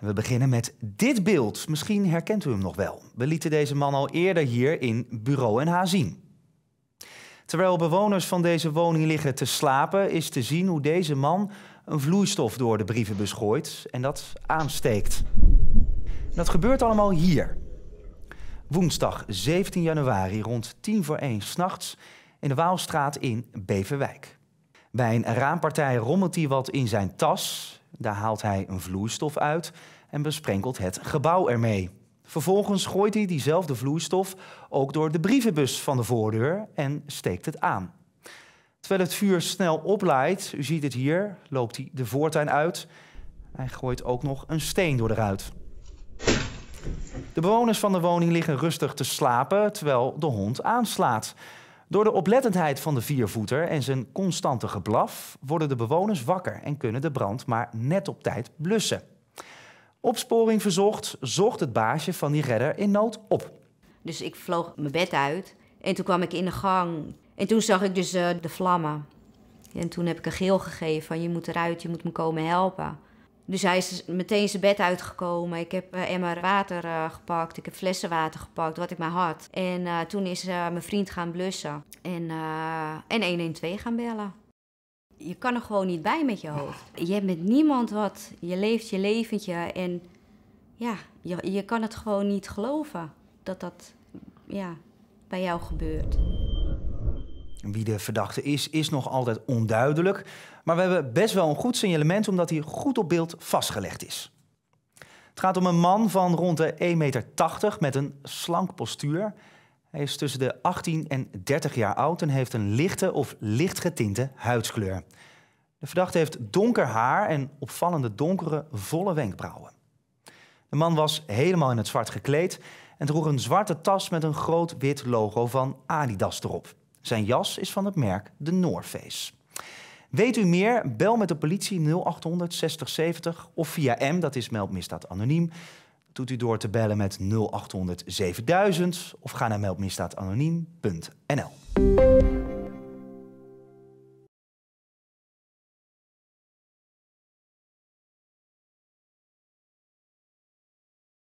We beginnen met dit beeld. Misschien herkent u hem nog wel. We lieten deze man al eerder hier in Bureau H zien. Terwijl bewoners van deze woning liggen te slapen, is te zien hoe deze man een vloeistof door de brievenbus gooit en dat aansteekt. Dat gebeurt allemaal hier. Woensdag 17 januari rond 10 voor 1 s'nachts in de Waalstraat in Beverwijk. Bij een raampartij rommelt hij wat in zijn tas. Daar haalt hij een vloeistof uit en besprenkelt het gebouw ermee. Vervolgens gooit hij diezelfde vloeistof ook door de brievenbus van de voordeur en steekt het aan. Terwijl het vuur snel oplaait, u ziet het hier, loopt hij de voortuin uit. Hij gooit ook nog een steen door de ruit. De bewoners van de woning liggen rustig te slapen terwijl de hond aanslaat. Door de oplettendheid van de viervoeter en zijn constante geblaf worden de bewoners wakker en kunnen de brand maar net op tijd blussen. Opsporing verzocht, zocht het baasje van die redder in nood op. Dus ik vloog mijn bed uit en toen kwam ik in de gang. En toen zag ik dus eh, de vlammen. En toen heb ik een geel gegeven van je moet eruit, je moet me komen helpen. Dus hij is meteen zijn bed uitgekomen. Ik heb uh, eh, emmer water eh, gepakt. Ik heb flessen water gepakt, wat ik maar had. En eh, toen is mijn vriend gaan blussen. En, en 112 gaan bellen. Je kan er gewoon niet bij met je hoofd. Je hebt met niemand wat. Je leeft je leventje. En ja, je, je kan het gewoon niet geloven dat dat ja, bij jou gebeurt. Wie de verdachte is, is nog altijd onduidelijk. Maar we hebben best wel een goed signalement omdat hij goed op beeld vastgelegd is. Het gaat om een man van rond de 1,80 meter met een slank postuur. Hij is tussen de 18 en 30 jaar oud en heeft een lichte of licht getinte huidskleur. De verdachte heeft donker haar en opvallende donkere, volle wenkbrauwen. De man was helemaal in het zwart gekleed en droeg een zwarte tas met een groot wit logo van Adidas erop. Zijn jas is van het merk de Noorface. Weet u meer? Bel met de politie 0800 6070 of via M, dat is Meldmisdaad Anoniem. doet u door te bellen met 0800 7000 of ga naar meldmisdaadanoniem.nl.